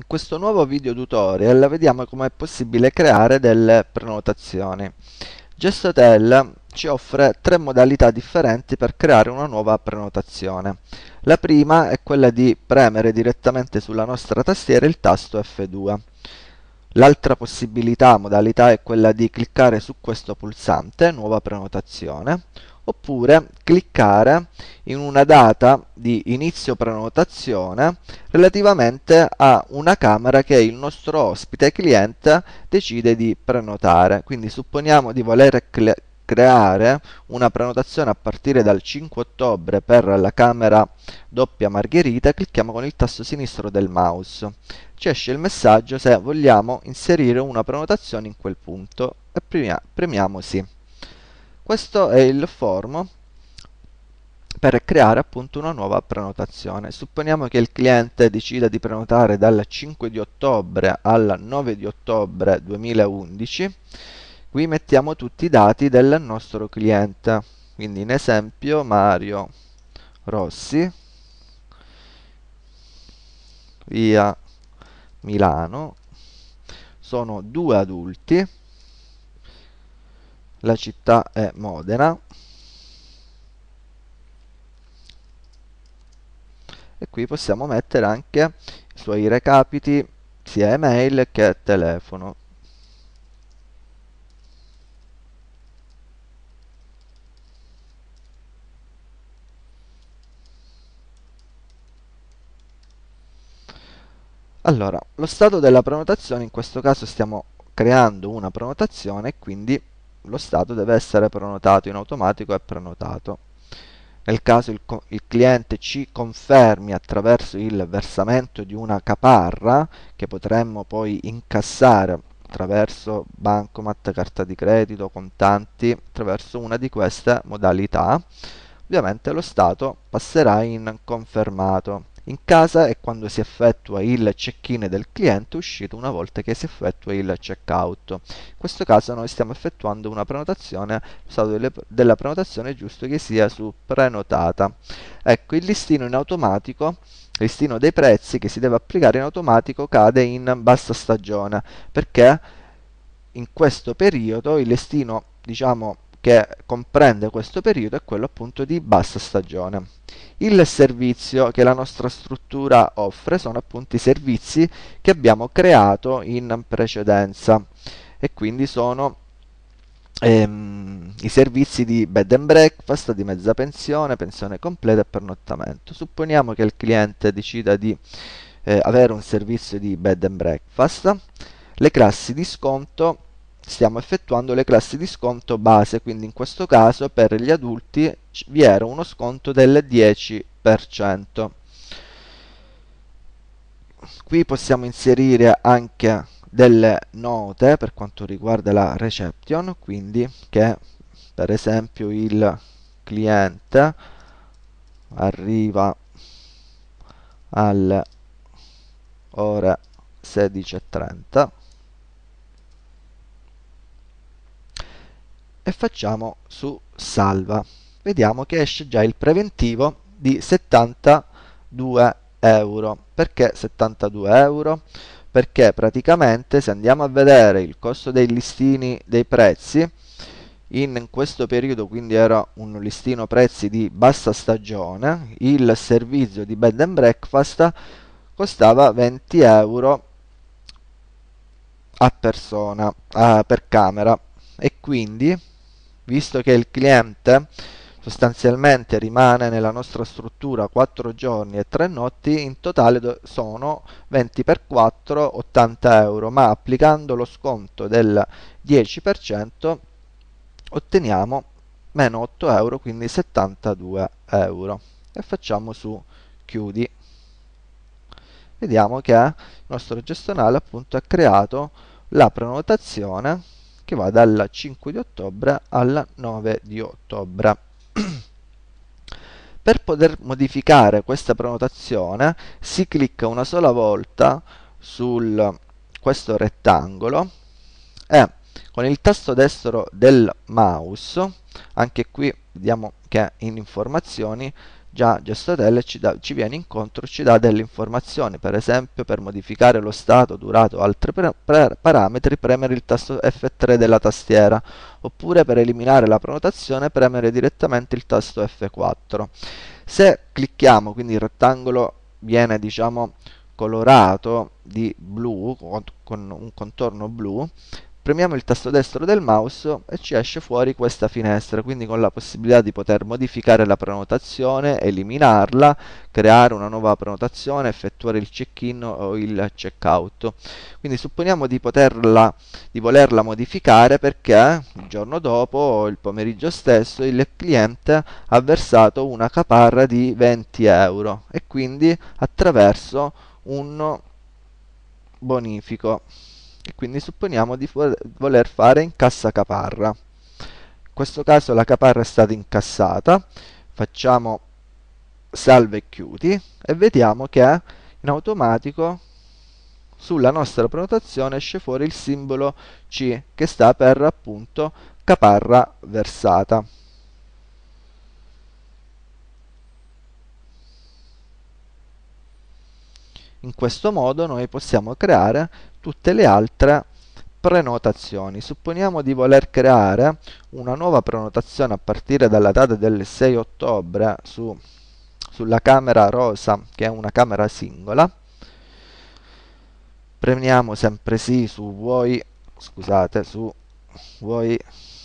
In questo nuovo video tutorial vediamo come è possibile creare delle prenotazioni. Gestotel ci offre tre modalità differenti per creare una nuova prenotazione. La prima è quella di premere direttamente sulla nostra tastiera il tasto F2. L'altra possibilità, modalità, è quella di cliccare su questo pulsante, nuova prenotazione, oppure cliccare in una data di inizio prenotazione relativamente a una camera che il nostro ospite cliente decide di prenotare. Quindi supponiamo di voler creare una prenotazione a partire dal 5 ottobre per la camera doppia margherita, clicchiamo con il tasto sinistro del mouse. Ci esce il messaggio se vogliamo inserire una prenotazione in quel punto e premia premiamo sì. Questo è il form per creare appunto una nuova prenotazione. Supponiamo che il cliente decida di prenotare dal 5 di ottobre al 9 di ottobre 2011. Qui mettiamo tutti i dati del nostro cliente, quindi in esempio Mario Rossi, via Milano, sono due adulti, la città è Modena e qui possiamo mettere anche i suoi recapiti sia email che telefono Allora, lo stato della prenotazione, in questo caso stiamo creando una prenotazione, quindi lo stato deve essere prenotato in automatico e prenotato. Nel caso il, il, cliente ci confermi attraverso il versamento di una caparra che potremmo poi incassare attraverso bancomat, carta di credito, contanti, attraverso una di queste modalità, ovviamente lo stato passerà in confermato in casa è quando si effettua il check-in del cliente uscito una volta che si effettua il check-out. In questo caso noi stiamo effettuando una prenotazione, stato della prenotazione è giusto che sia su prenotata. Ecco, il listino in automatico il listino dei prezzi che si deve applicare in automatico cade in bassa stagione perché in questo periodo il listino diciamo che comprende questo periodo è quello appunto di bassa stagione il servizio che la nostra struttura offre sono appunto i servizi che abbiamo creato in precedenza e quindi sono ehm, i servizi di bed and breakfast, di mezza pensione, pensione completa e pernottamento. Supponiamo che il cliente decida di eh, avere un servizio di bed and breakfast, le classi di sconto stiamo effettuando le classi di sconto base, quindi in questo caso per gli adulti vi era uno sconto del 10%. Qui possiamo inserire anche delle note per quanto riguarda la reception, quindi che per esempio il cliente arriva alle ore 16.30 e facciamo su salva vediamo che esce già il preventivo di 72 euro. Perché 72 euro? Perché praticamente se andiamo a vedere il costo dei listini dei prezzi, in questo periodo quindi era un listino prezzi di bassa stagione, il servizio di bed and breakfast costava 20 euro a persona, eh, per camera e quindi visto che il cliente sostanzialmente rimane nella nostra struttura 4 giorni e 3 notti, in totale sono 20 per 4 80 euro, ma applicando lo sconto del 10% otteniamo meno 8 euro, quindi 72 euro. E facciamo su chiudi. Vediamo che il nostro gestionale appunto ha creato la prenotazione che va dal 5 di ottobre al 9 di ottobre. per poter modificare questa prenotazione si clicca una sola volta su questo rettangolo e con il tasto destro del mouse anche qui vediamo che in informazioni Già GestoTel ci, da, ci viene incontro, ci dà delle informazioni, per esempio per modificare lo stato, durato o altri pre pre parametri premere il tasto F3 della tastiera, oppure per eliminare la prenotazione premere direttamente il tasto F4. Se clicchiamo, quindi il rettangolo viene diciamo colorato di blu con un contorno blu premiamo il tasto destro del mouse e ci esce fuori questa finestra, quindi con la possibilità di poter modificare la prenotazione, eliminarla, creare una nuova prenotazione, effettuare il check-in o il check-out. Quindi supponiamo di, poterla, di volerla modificare perché il giorno dopo o il pomeriggio stesso il cliente ha versato una caparra di 20 euro e quindi attraverso un bonifico e quindi supponiamo di voler fare incassa caparra. In questo caso la caparra è stata incassata, facciamo salve e chiudi e vediamo che in automatico sulla nostra prenotazione esce fuori il simbolo C che sta per appunto caparra versata. In questo modo noi possiamo creare tutte le altre prenotazioni. Supponiamo di voler creare una nuova prenotazione a partire dalla data del 6 ottobre su, sulla camera rosa, che è una camera singola. Premiamo sempre sì su vuoi, scusate, su vuoi